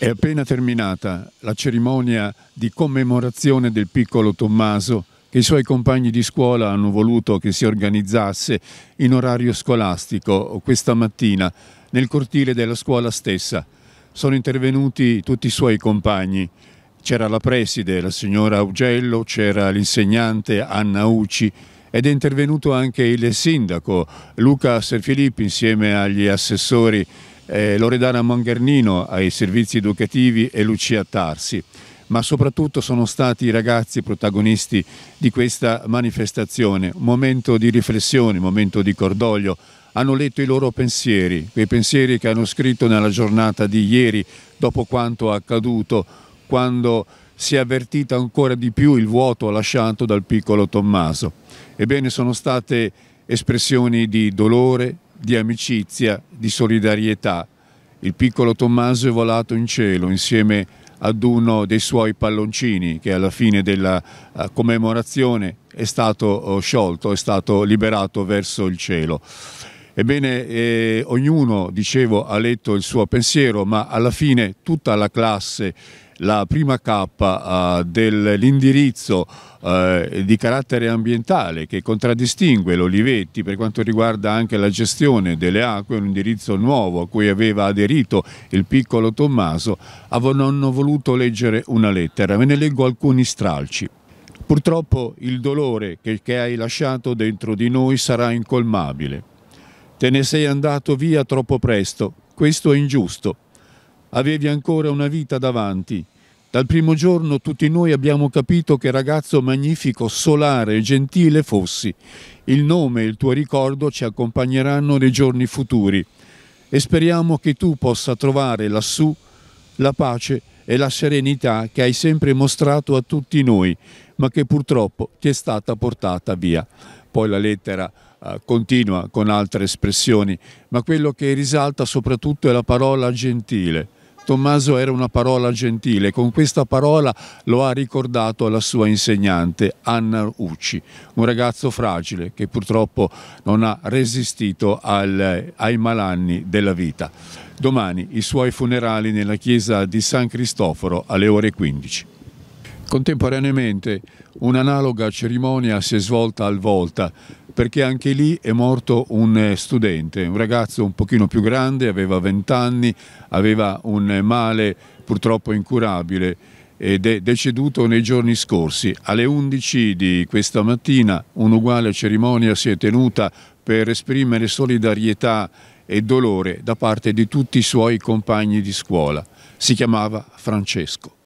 È appena terminata la cerimonia di commemorazione del piccolo Tommaso che i suoi compagni di scuola hanno voluto che si organizzasse in orario scolastico questa mattina nel cortile della scuola stessa. Sono intervenuti tutti i suoi compagni. C'era la preside, la signora Augello, c'era l'insegnante Anna Uci ed è intervenuto anche il sindaco Luca Serfilippi insieme agli assessori eh, Loredana Manghernino ai servizi educativi e Lucia Tarsi ma soprattutto sono stati i ragazzi protagonisti di questa manifestazione, un momento di riflessione, un momento di cordoglio, hanno letto i loro pensieri, quei pensieri che hanno scritto nella giornata di ieri dopo quanto accaduto, quando si è avvertito ancora di più il vuoto lasciato dal piccolo Tommaso. Ebbene sono state espressioni di dolore, di amicizia, di solidarietà. Il piccolo Tommaso è volato in cielo insieme ad uno dei suoi palloncini che alla fine della eh, commemorazione è stato oh, sciolto, è stato liberato verso il cielo. Ebbene, eh, ognuno, dicevo, ha letto il suo pensiero, ma alla fine tutta la classe la prima K eh, dell'indirizzo eh, di carattere ambientale che contraddistingue l'Olivetti per quanto riguarda anche la gestione delle acque, un indirizzo nuovo a cui aveva aderito il piccolo Tommaso, hanno voluto leggere una lettera. Ve ne leggo alcuni stralci. Purtroppo il dolore che hai lasciato dentro di noi sarà incolmabile. Te ne sei andato via troppo presto, questo è ingiusto. Avevi ancora una vita davanti. Dal primo giorno tutti noi abbiamo capito che ragazzo magnifico, solare e gentile fossi. Il nome e il tuo ricordo ci accompagneranno nei giorni futuri e speriamo che tu possa trovare lassù la pace e la serenità che hai sempre mostrato a tutti noi, ma che purtroppo ti è stata portata via poi la lettera eh, continua con altre espressioni, ma quello che risalta soprattutto è la parola gentile. Tommaso era una parola gentile, con questa parola lo ha ricordato la sua insegnante Anna Ucci, un ragazzo fragile che purtroppo non ha resistito al, ai malanni della vita. Domani i suoi funerali nella chiesa di San Cristoforo alle ore 15. Contemporaneamente un'analoga cerimonia si è svolta al Volta perché anche lì è morto un eh, studente, un ragazzo un pochino più grande, aveva 20 anni, aveva un eh, male purtroppo incurabile ed è deceduto nei giorni scorsi. Alle 11 di questa mattina un'uguale cerimonia si è tenuta per esprimere solidarietà e dolore da parte di tutti i suoi compagni di scuola. Si chiamava Francesco.